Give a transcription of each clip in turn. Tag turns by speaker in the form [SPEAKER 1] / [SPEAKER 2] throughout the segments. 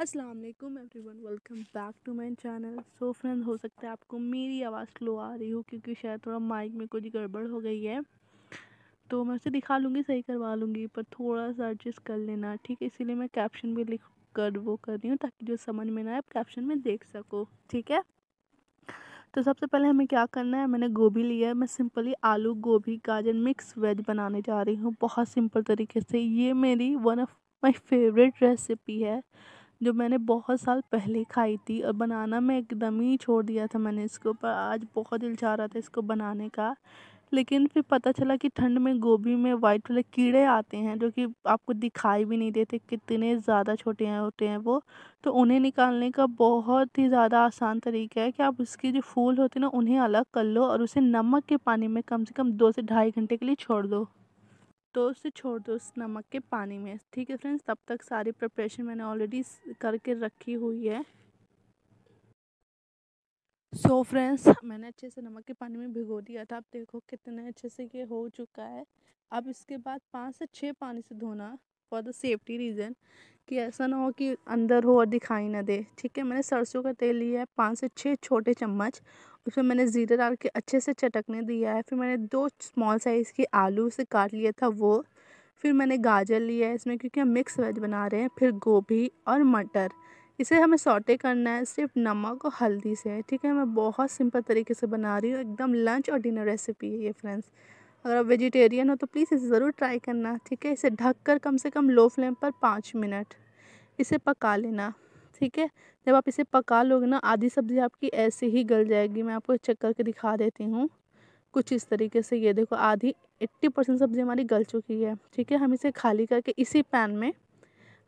[SPEAKER 1] अस्सलाम वालेकुम everyone welcome back to my channel so friend हो सकता है आपको मेरी आवाज़ स्लो आ रही हो क्योंकि शायद थोड़ा माइक में कुछ गड़बड़ हो गई है तो मैं उसे दिखा लूँगी सही करवा लूँगी पर थोड़ा सा एडजस्ट कर लेना ठीक है इसीलिए मैं कैप्शन भी लिख कर वो कर रही हूँ ताकि जो समझ में ना आए आप कैप्शन में देख सको ठीक है तो सबसे पहले हमें क्या करना है मैंने गोभी लिया है मैं सिंपली आलू गोभी गाजर मिक्स वेज बनाने जा रही हूँ बहुत सिंपल तरीके से ये मेरी one of my favourite recipe है जो मैंने बहुत साल पहले खाई थी और बनाना मैं एकदम ही छोड़ दिया था मैंने इसके ऊपर आज बहुत दिल चाह रहा था इसको बनाने का लेकिन फिर पता चला कि ठंड में गोभी में वाइट वाले कीड़े आते हैं जो कि आपको दिखाई भी नहीं देते कितने ज़्यादा छोटे हैं होते हैं वो तो उन्हें निकालने का बहुत ही ज़्यादा आसान तरीका है कि आप उसके जो फूल होते हैं ना उन्हें अलग कर लो और उसे नमक के पानी में कम से कम दो से ढाई घंटे के लिए छोड़ दो तो उसे छोड़ दो उस नमक के पानी में ठीक है फ्रेंड्स तब तक सारी प्रिपरेशन मैंने ऑलरेडी करके रखी हुई है सो so फ्रेंड्स मैंने अच्छे से नमक के पानी में भिगो दिया था अब देखो कितने अच्छे से ये हो चुका है अब इसके बाद पाँच से छः पानी से धोना फॉर द सेफ्टी रीज़न कि ऐसा ना हो कि अंदर हो और दिखाई ना दे ठीक है मैंने सरसों का तेल लिया है पाँच से छः छोटे चम्मच उसमें मैंने ज़ीरा डाल के अच्छे से चटकने दिया है फिर मैंने दो स्मॉल साइज़ के आलू से काट लिया था वो फिर मैंने गाजर लिया है इसमें क्योंकि हम मिक्स वेज बना रहे हैं फिर गोभी और मटर इसे हमें सॉटे करना है सिर्फ नमक और हल्दी से ठीक है मैं बहुत सिंपल तरीके से बना रही हूँ एकदम लंच और डिनर रेसिपी है ये फ्रेंड्स अगर आप वेजिटेरियन हो तो प्लीज़ इसे ज़रूर ट्राई करना ठीक है इसे ढक कर कम से कम लो फ्लेम पर पाँच मिनट इसे पका लेना ठीक है जब आप इसे पका लोगे ना आधी सब्ज़ी आपकी ऐसे ही गल जाएगी मैं आपको चेक करके दिखा देती हूँ कुछ इस तरीके से ये देखो आधी एट्टी परसेंट सब्ज़ी हमारी गल चुकी है ठीक है हम इसे खाली करके इसी पैन में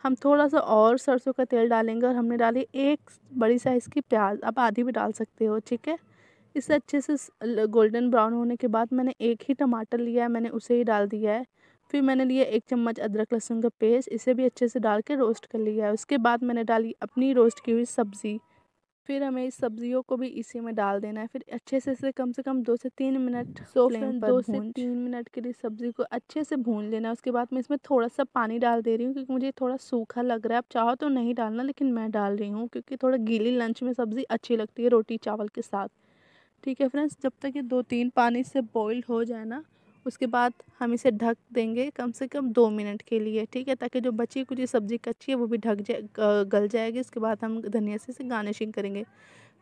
[SPEAKER 1] हम थोड़ा सा और सरसों का तेल डालेंगे और हमने डाली एक बड़ी साइज़ की प्याज आप आधी भी डाल सकते हो ठीक है इसे अच्छे से गोल्डन ब्राउन होने के बाद मैंने एक ही टमाटर लिया है मैंने उसे ही डाल दिया है फिर मैंने लिया एक चम्मच अदरक लहसुन का पेस्ट इसे भी अच्छे से डाल के रोस्ट कर लिया है उसके बाद मैंने डाली अपनी रोस्ट की हुई सब्ज़ी फिर हमें इस सब्जियों को भी इसी में डाल देना है फिर अच्छे से इसे कम से कम दो से तीन मिनट सो पर दो से तीन मिनट के लिए सब्जी को अच्छे से भून लेना है उसके बाद मैं इसमें थोड़ा सा पानी डाल दे रही हूँ क्योंकि मुझे थोड़ा सूखा लग रहा है आप चाहो तो नहीं डालना लेकिन मैं डाल रही हूँ क्योंकि थोड़ा गीली लंच में सब्ज़ी अच्छी लगती है रोटी चावल के साथ ठीक है फ्रेंड्स जब तक ये दो तीन पानी से बॉईल हो जाए ना उसके बाद हम इसे ढक देंगे कम से कम दो मिनट के लिए ठीक है ताकि जो बची कुछ सब्ज़ी कच्ची है वो भी ढक जाए गल जाएगी इसके बाद हम धनिया से इसे गार्निशिंग करेंगे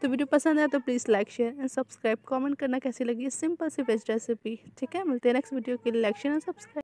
[SPEAKER 1] तो वीडियो पसंद आया तो please like share and subscribe comment करना कैसी लगी सिंपल सी वेज रेसिपी ठीक है मिलते हैं नेक्स्ट वीडियो के लिए लाइक शेयर एंड सब्सक्राइब